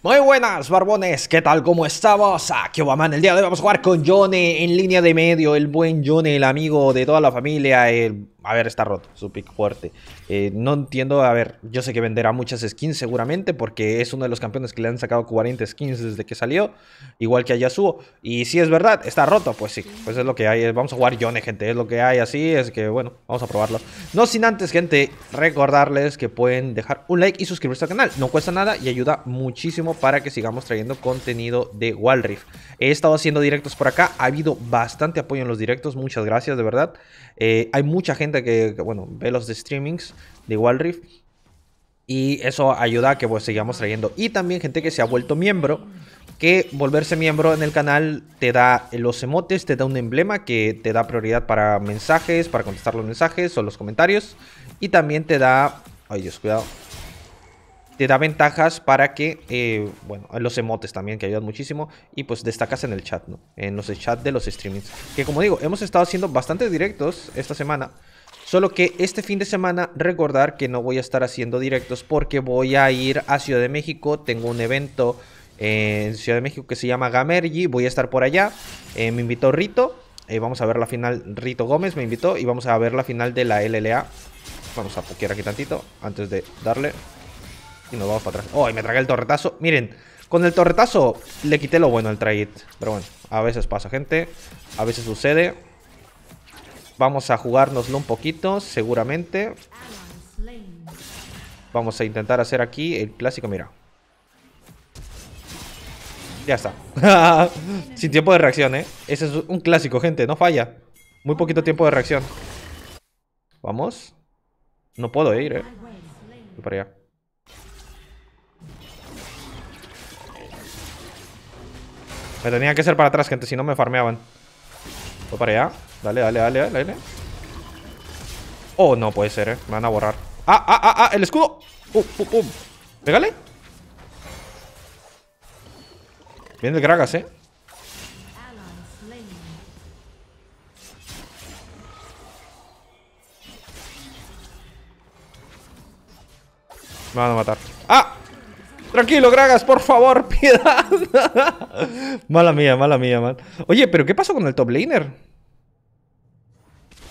Muy buenas, barbones, ¿qué tal? ¿Cómo estamos? Aquí Obaman, el día de hoy vamos a jugar con Johnny en línea de medio, el buen Johnny, el amigo de toda la familia, el a ver, está roto, su pick fuerte. Eh, no entiendo, a ver, yo sé que venderá muchas skins seguramente porque es uno de los campeones que le han sacado 40 skins desde que salió, igual que a Yasuo. Y si es verdad, está roto, pues sí, pues es lo que hay. Vamos a jugar Yone, gente, es lo que hay así, es que bueno, vamos a probarlo. No sin antes, gente, recordarles que pueden dejar un like y suscribirse al canal, no cuesta nada y ayuda muchísimo para que sigamos trayendo contenido de Rift. He estado haciendo directos por acá, ha habido bastante apoyo en los directos, muchas gracias, de verdad. Eh, hay mucha gente que, bueno, ve los de streamings de igual Rift. Y eso ayuda a que pues, sigamos trayendo. Y también gente que se ha vuelto miembro. Que volverse miembro en el canal te da los emotes, te da un emblema que te da prioridad para mensajes, para contestar los mensajes o los comentarios. Y también te da... Ay Dios, cuidado. Te da ventajas para que, eh, bueno, los emotes también que ayudan muchísimo. Y pues destacas en el chat, ¿no? En los chats de los streamings. Que como digo, hemos estado haciendo bastantes directos esta semana. Solo que este fin de semana recordar que no voy a estar haciendo directos porque voy a ir a Ciudad de México. Tengo un evento en Ciudad de México que se llama Gamergy. Voy a estar por allá. Eh, me invitó Rito. Eh, vamos a ver la final. Rito Gómez me invitó y vamos a ver la final de la LLA. Vamos a pokear aquí tantito antes de darle. Y nos vamos para atrás. ¡Oh! Y me tragué el torretazo. Miren, con el torretazo le quité lo bueno al trade. Pero bueno, a veces pasa, gente. A veces sucede. Vamos a jugárnoslo un poquito, seguramente. Vamos a intentar hacer aquí el clásico, mira. Ya está. Sin tiempo de reacción, ¿eh? Ese es un clásico, gente. No falla. Muy poquito tiempo de reacción. Vamos. No puedo ir, ¿eh? Voy para allá. Me tenía que ser para atrás, gente. Si no, me farmeaban. Voy para allá. Dale, dale, dale, dale, dale. Oh, no puede ser, eh. Me van a borrar. ¡Ah, ah, ah, ah! ¡El escudo! ¡Pum, pum, pum! ¡Pégale! Viene el Gragas, eh. Me van a matar. ¡Ah! Tranquilo, Gragas, por favor, piedad. mala mía, mala mía, mal. Oye, pero ¿qué pasó con el top laner?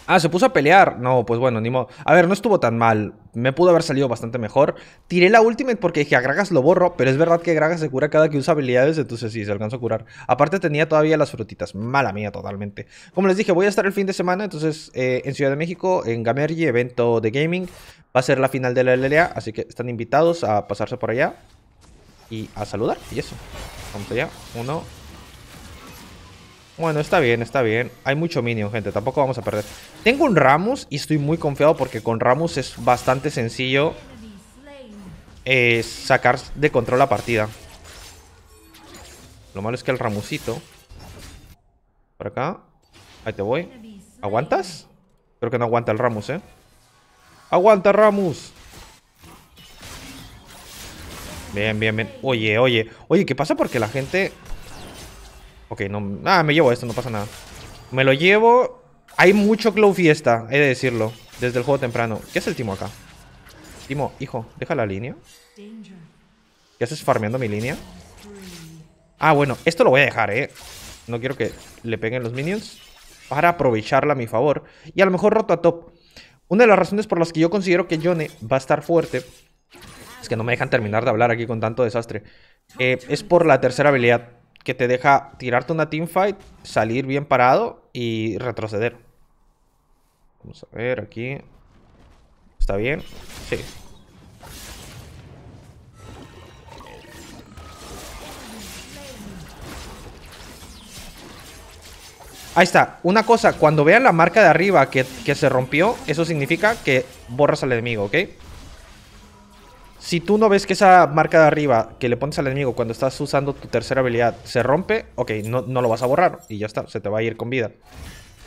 Ah, se puso a pelear. No, pues bueno, ni modo. A ver, no estuvo tan mal. Me pudo haber salido bastante mejor. Tiré la ultimate porque dije, a Gragas lo borro. Pero es verdad que Gragas se cura cada que usa habilidades. Entonces sí, se alcanza a curar. Aparte tenía todavía las frutitas. Mala mía, totalmente. Como les dije, voy a estar el fin de semana. Entonces, eh, en Ciudad de México, en Gamergy, evento de gaming. Va a ser la final de la LLA. Así que están invitados a pasarse por allá. Y a saludar. Y eso. Vamos allá. Uno, bueno, está bien, está bien. Hay mucho minion, gente. Tampoco vamos a perder. Tengo un Ramos y estoy muy confiado porque con Ramos es bastante sencillo eh, sacar de control la partida. Lo malo es que el Ramusito... Por acá. Ahí te voy. ¿Aguantas? Creo que no aguanta el Ramos, ¿eh? ¡Aguanta, Ramos. Bien, bien, bien. Oye, oye. Oye, ¿qué pasa? Porque la gente Ok, no... Ah, me llevo esto, no pasa nada. Me lo llevo... Hay mucho Glow Fiesta, he de decirlo. Desde el juego temprano. ¿Qué hace el Timo acá? Timo, hijo, deja la línea. ¿Qué haces farmeando mi línea? Ah, bueno, esto lo voy a dejar, ¿eh? No quiero que le peguen los minions. Para aprovecharla a mi favor. Y a lo mejor roto a top. Una de las razones por las que yo considero que Yone va a estar fuerte es que no me dejan terminar de hablar aquí con tanto desastre. Eh, es por la tercera habilidad que te deja tirarte una teamfight, salir bien parado y retroceder. Vamos a ver aquí. ¿Está bien? Sí. Ahí está. Una cosa, cuando vean la marca de arriba que, que se rompió, eso significa que borras al enemigo, ¿ok? Si tú no ves que esa marca de arriba que le pones al enemigo cuando estás usando tu tercera habilidad se rompe, ok, no, no lo vas a borrar y ya está, se te va a ir con vida.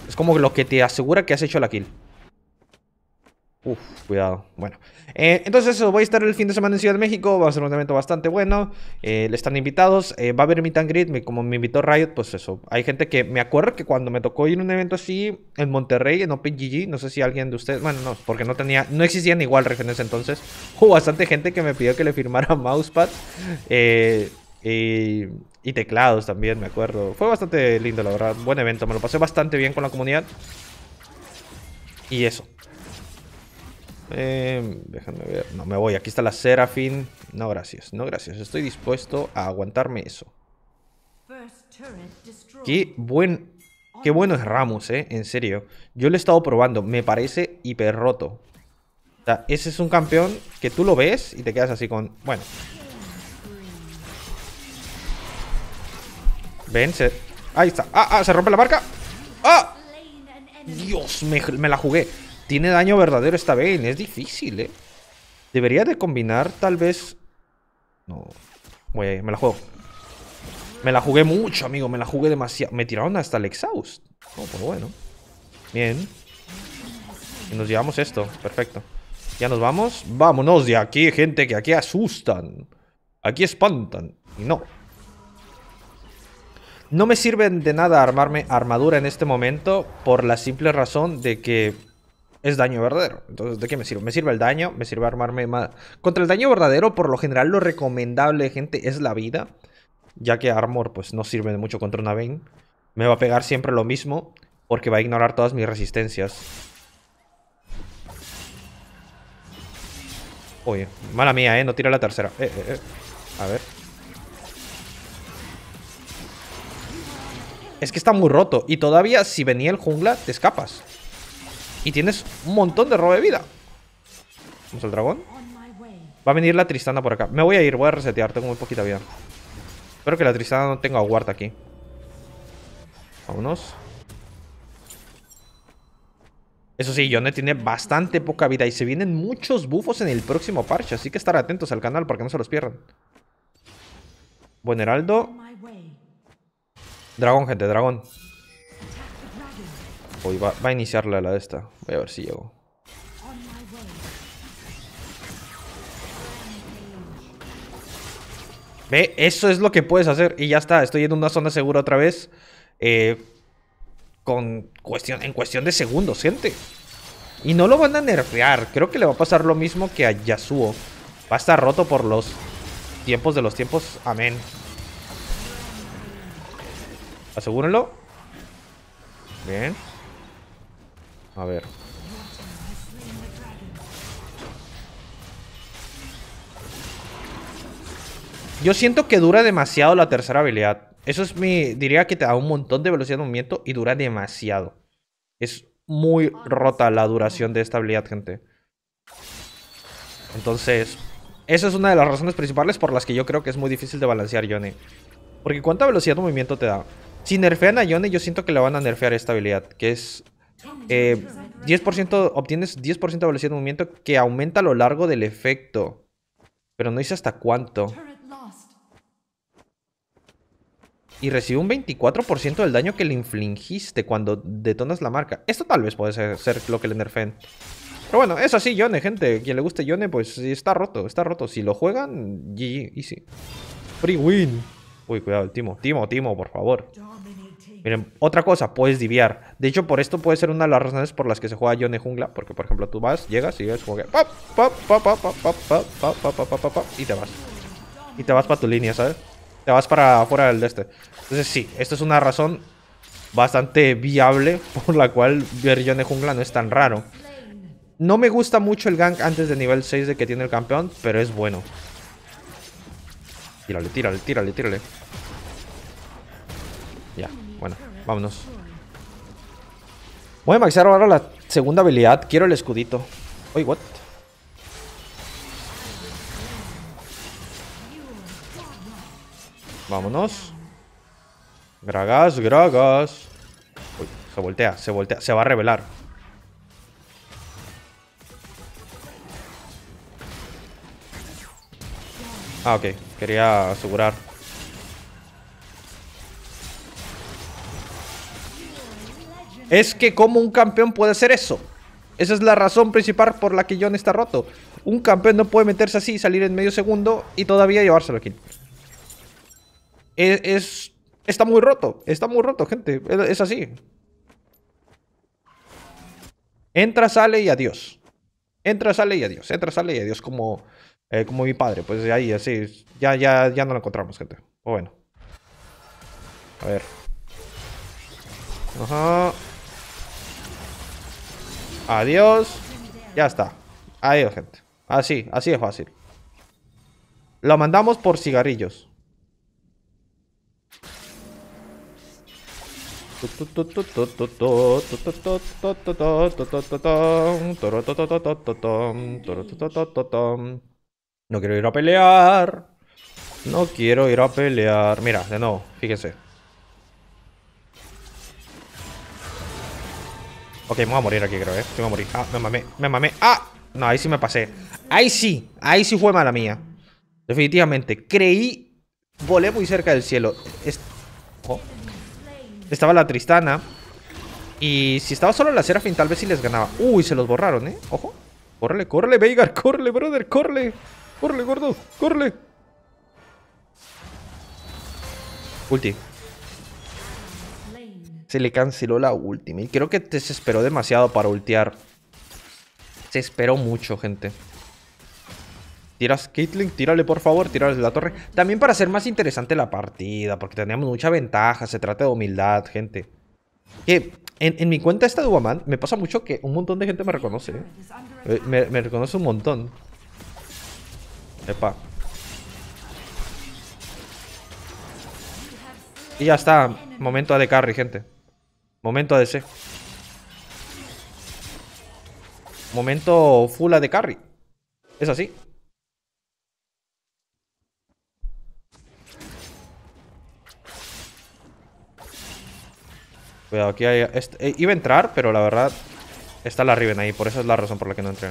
Es como lo que te asegura que has hecho la kill. Uf, cuidado. Bueno, eh, entonces eso, voy a estar el fin de semana en Ciudad de México, va a ser un evento bastante bueno, eh, Le están invitados, eh, va a haber meet and como me invitó Riot, pues eso, hay gente que, me acuerdo que cuando me tocó ir a un evento así en Monterrey, en OpenGG, no sé si alguien de ustedes, bueno, no, porque no tenía, no existían igual referencias entonces, hubo bastante gente que me pidió que le firmara mousepad y teclados también, me acuerdo, fue bastante lindo la verdad, buen evento, me lo pasé bastante bien con la comunidad y eso. Eh, déjame ver. No, me voy. Aquí está la Serafin. No, gracias. No, gracias. Estoy dispuesto a aguantarme eso. Qué buen... Qué bueno es Ramos, eh. En serio. Yo lo he estado probando. Me parece hiper roto. ese es un campeón que tú lo ves y te quedas así con... Bueno. Ven, Ahí está. Ah, ah, se rompe la marca. ¡Ah! Dios, me la jugué. Tiene daño verdadero esta bien Es difícil, ¿eh? Debería de combinar, tal vez... No. Voy me la juego. Me la jugué mucho, amigo. Me la jugué demasiado. Me tiraron hasta el exhaust. No, pues bueno. Bien. Y nos llevamos esto. Perfecto. Ya nos vamos. Vámonos de aquí, gente, que aquí asustan. Aquí espantan. Y no. No me sirven de nada armarme armadura en este momento por la simple razón de que es daño verdadero. Entonces, ¿de qué me sirve? Me sirve el daño, me sirve armarme más. Contra el daño verdadero, por lo general, lo recomendable, gente, es la vida. Ya que Armor, pues, no sirve de mucho contra una Vayne. Me va a pegar siempre lo mismo, porque va a ignorar todas mis resistencias. Oye, mala mía, ¿eh? No tira la tercera. eh. eh, eh. A ver. Es que está muy roto. Y todavía, si venía el jungla, te escapas. Y tienes un montón de robo de vida. Vamos al dragón. Va a venir la Tristana por acá. Me voy a ir, voy a resetear. Tengo muy poquita vida. Espero que la Tristana no tenga guarda aquí. Vámonos. Eso sí, Yone tiene bastante poca vida y se vienen muchos bufos en el próximo parche, así que estar atentos al canal para que no se los pierdan. Buen heraldo. Dragón, gente, dragón. Uy, va, a iniciarla la de esta. Voy a ver si llego. Ve, eso es lo que puedes hacer. Y ya está, estoy en una zona segura otra vez. Eh, con cuestión, en cuestión de segundos, gente. Y no lo van a nerfear. Creo que le va a pasar lo mismo que a Yasuo. Va a estar roto por los tiempos de los tiempos. Amén. Asegúrenlo. Bien. A ver. Yo siento que dura demasiado la tercera habilidad. Eso es mi... Diría que te da un montón de velocidad de movimiento y dura demasiado. Es muy rota la duración de esta habilidad, gente. Entonces, esa es una de las razones principales por las que yo creo que es muy difícil de balancear Yone. Porque ¿cuánta velocidad de movimiento te da? Si nerfean a Yone, yo siento que le van a nerfear esta habilidad, que es 10% eh, obtienes 10% de velocidad de movimiento que aumenta a lo largo del efecto. Pero no dice hasta cuánto. Y recibe un 24% del daño que le infligiste cuando detonas la marca. Esto tal vez puede ser, lo que le nerfen. Pero bueno, eso sí, Yone, gente. Quien le guste Yone, pues está roto, está roto. Si lo juegan, GG, easy. Free win. Uy, cuidado, Timo. Timo, Timo, por favor. Miren, otra cosa, puedes diviar. De hecho, por esto puede ser una de las razones por las que se juega Johnny Jungla. Porque, por ejemplo, tú vas, llegas y ves como y te vas. Y te vas para tu línea, ¿sabes? Te vas para afuera del de este. Entonces, sí, esto es una razón bastante viable por la cual ver Johnny Jungla no es tan raro. No me gusta mucho el gank antes de nivel 6 de que tiene el campeón, pero es bueno. Tírale, tírale, tírale, tírale. Ya. Vámonos. Voy a maxear ahora la segunda habilidad. Quiero el escudito. Oye, what? Vámonos. Gragas, Gragas. Uy, se voltea, se voltea. Se va a revelar. Ah, ok. Quería asegurar. es que como un campeón puede hacer eso. Esa es la razón principal por la que John está roto. Un campeón no puede meterse así, salir en medio segundo y todavía llevárselo aquí. E-, es, está muy roto, está muy roto, gente. Es, así. Entra, sale y adiós. Entra, sale y adiós. Entra, sale y adiós. Como, eh, como mi padre. Pues ahí, así. Ya, ya, ya no lo encontramos, gente. O bueno. A ver. Ajá. Adiós. Ya está. Adiós, gente. Así, así es fácil. Lo mandamos por cigarrillos. No quiero ir a pelear. No quiero ir a pelear. Mira, de nuevo, fíjense. Ok, me voy a morir aquí, creo, ¿eh? Me voy morir. Ah, me mamé, me mamé. ¡Ah! No, ahí sí me pasé. Ahí sí, ahí sí fue mala mía. Definitivamente, creí... Volé muy cerca del cielo. Estaba la Tristana. Y si estaba solo la Serafin, tal vez sí les ganaba. Uy, se los borraron, ¿eh? Ojo. Córrele, córrele, Veigar. Córrele, brother, córrele. Córrele, gordo, córrele. Ulti. Se le canceló la última. Y creo que esperó demasiado para ultear. Se esperó mucho, gente. Tiras Caitlyn, tírale por favor, tírale la torre. También para hacer más interesante la partida, porque tenemos mucha ventaja, se trata de humildad, gente. Que en, mi cuenta esta de Waman me pasa mucho que un montón de gente me reconoce. ¿eh? Eh, me, reconoce un montón. Epa. Y ya está, momento de carry, gente. Momento ADC. Momento full de carry. Es así. Cuidado, aquí hay... Este, eh, iba a entrar, pero la verdad... Está la Riven ahí, por eso es la razón por la que no entré.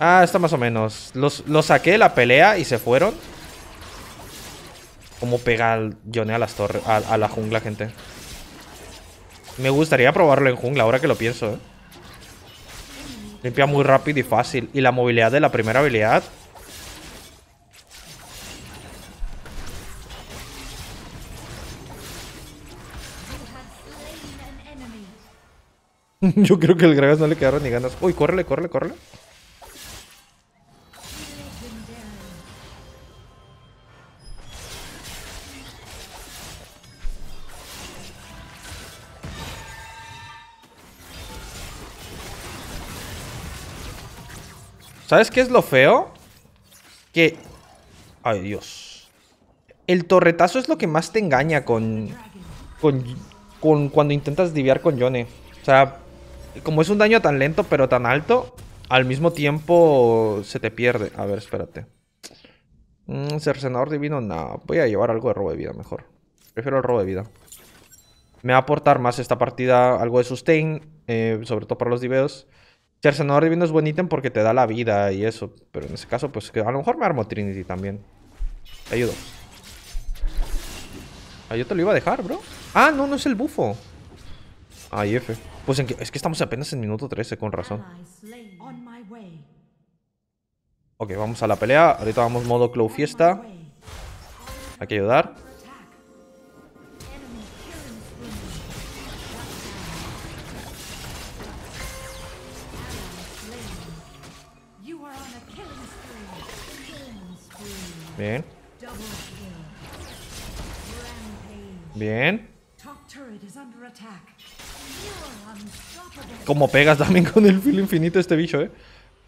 Ah, está más o menos. Los, saqué de la pelea y se fueron. Como pega al a las torres. A, la jungla, gente. Me gustaría probarlo en jungla, ahora que lo pienso, ¿eh? Limpia muy rápido y fácil. Y la movilidad de la primera habilidad. Yo creo que el Gragas no le quedaron ni ganas. Uy, córrele, córrele, córrele. ¿Sabes qué es lo feo? Que... Ay, Dios. El torretazo es lo que más te engaña con... Con, con cuando intentas diviar con Yone. O sea, como es un daño tan lento pero tan alto, al mismo tiempo se te pierde. A ver, espérate. Mm, ¿Ser Cercenador divino, no. Voy a llevar algo de robo de vida mejor. Prefiero el robo de vida. Me va a aportar más esta partida algo de sustain, eh, sobre todo para los diveos. Cercenador Divino es buen ítem porque te da la vida y eso. Pero en ese caso, pues que a lo mejor me armo Trinity también. Te ayudo. Ah, yo te lo iba a dejar, bro. Ah, no, no es el bufo. Ay, F. Pues es que estamos apenas en minuto 13, con razón. Ok, vamos a la pelea. Ahorita vamos modo Clow Fiesta. Hay que ayudar. Bien. Bien. Como pegas también con el filo infinito este bicho, eh.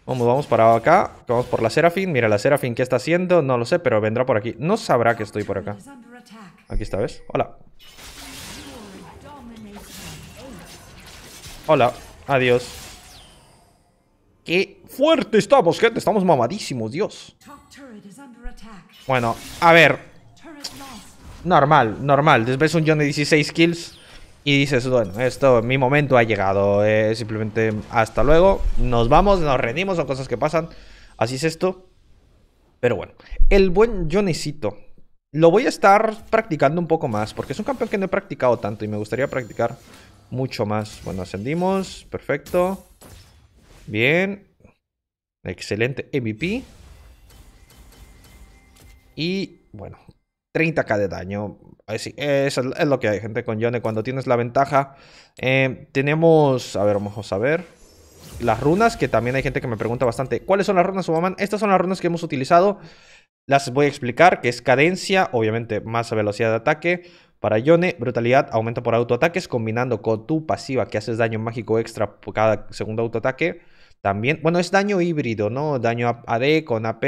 Vamos, vamos para acá. Vamos por la Serafín. Mira, la Serafín, ¿qué está haciendo? No lo sé, pero vendrá por aquí. No sabrá que estoy por acá. Aquí está, ¿ves? Hola. Hola. Adiós. Qué fuerte estamos, gente. Estamos mamadísimos, Dios. Bueno, a ver. Normal, normal. Después un Johnny 16 kills. Y dices, bueno, esto, mi momento ha llegado. Eh, simplemente hasta luego. Nos vamos, nos rendimos, son cosas que pasan. Así es esto. Pero bueno, el buen Johnnycito. Lo voy a estar practicando un poco más. Porque es un campeón que no he practicado tanto. Y me gustaría practicar mucho más. Bueno, ascendimos. Perfecto. Bien. Excelente MVP. Y bueno, 30k de daño. eso es lo que hay, gente, con Yone. Cuando tienes la ventaja. Eh, tenemos... A ver, vamos a ver. Las runas, que también hay gente que me pregunta bastante. ¿Cuáles son las runas, Sumaman? Estas son las runas que hemos utilizado. Las voy a explicar, que es cadencia, obviamente más velocidad de ataque. Para Yone, brutalidad, aumento por autoataques, combinando con tu pasiva que haces daño mágico extra por cada segundo autoataque. También, bueno, es daño híbrido, ¿no? Daño AD con AP,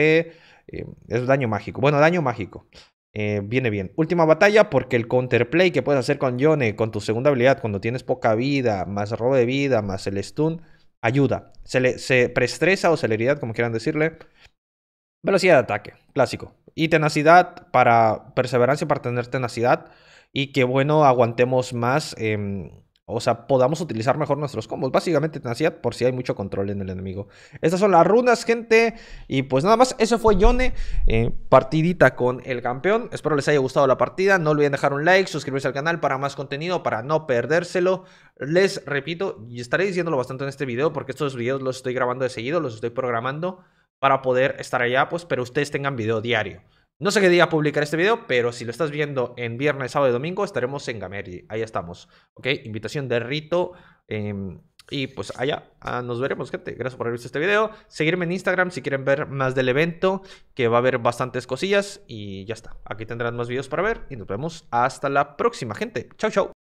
eh, es daño mágico. Bueno, daño mágico. Eh, viene bien. Última batalla porque el counterplay que puedes hacer con Yone, con tu segunda habilidad, cuando tienes poca vida, más robo de vida, más el stun, ayuda. Se, le, se preestresa o celeridad, como quieran decirle. Velocidad de ataque, clásico. Y tenacidad para perseverancia, para tener tenacidad. Y que bueno, aguantemos más. Em, o sea, podamos utilizar mejor nuestros combos. Básicamente tenacidad por si hay mucho control en el enemigo. Estas son las runas, gente. Y pues nada más, eso fue Yone. Eh, partidita con el campeón. Espero les haya gustado la partida. No olviden dejar un like, suscribirse al canal para más contenido, para no perdérselo. Les repito, y estaré diciéndolo bastante en este video porque estos videos los estoy grabando de seguido, los estoy programando para poder estar allá, pues, pero ustedes tengan video diario. No sé qué día publicar este video, pero si lo estás viendo en viernes, sábado y domingo, estaremos en Gameri. Ahí estamos. ¿Ok? Invitación de Rito. Em, y pues allá ah, nos veremos, gente. Gracias por haber este video. Seguirme en Instagram si quieren ver más del evento, que va a haber bastantes cosillas. Y ya está. Aquí tendrán más videos para ver. Y nos vemos hasta la próxima, gente. Chau, chau.